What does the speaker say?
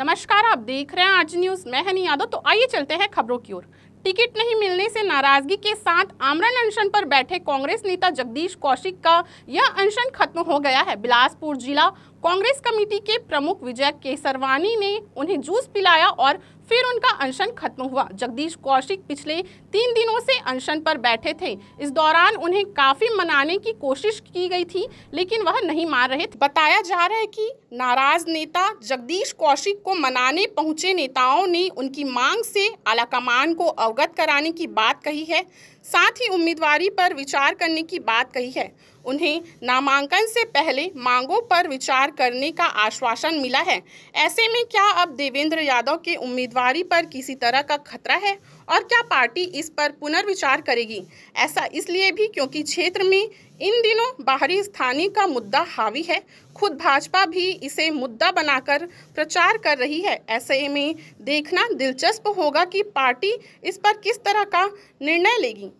नमस्कार आप देख रहे हैं आज न्यूज मैं हनी यादव तो आइए चलते हैं खबरों की ओर टिकट नहीं मिलने से नाराजगी के साथ आमरण अनशन पर बैठे कांग्रेस नेता जगदीश कौशिक का यह अनशन खत्म हो गया है बिलासपुर जिला कांग्रेस कमेटी के प्रमुख विजय केसरवानी ने उन्हें जूस पिलाया और फिर उनका अनशन खत्म हुआ जगदीश कौशिक पिछले तीन दिनों से अनशन पर बैठे थे इस दौरान उन्हें काफी मनाने की कोशिश की गई थी लेकिन वह नहीं मान रहे थे बताया जा रहा है कि नाराज नेता जगदीश कौशिक को मनाने पहुंचे नेताओं ने उनकी मांग से आलाकमान को अवगत कराने की बात कही है साथ ही उम्मीदवारी पर विचार करने की बात कही है उन्हें नामांकन से पहले मांगों पर विचार करने का आश्वासन मिला है ऐसे में क्या अब देवेंद्र यादव के उम्मीदवारी पर किसी तरह का खतरा है और क्या पार्टी इस पर पुनर्विचार करेगी ऐसा इसलिए भी क्योंकि क्षेत्र में इन दिनों बाहरी स्थानीय का मुद्दा हावी है खुद भाजपा भी इसे मुद्दा बनाकर प्रचार कर रही है ऐसे में देखना दिलचस्प होगा कि पार्टी इस पर किस तरह का निर्णय लेगी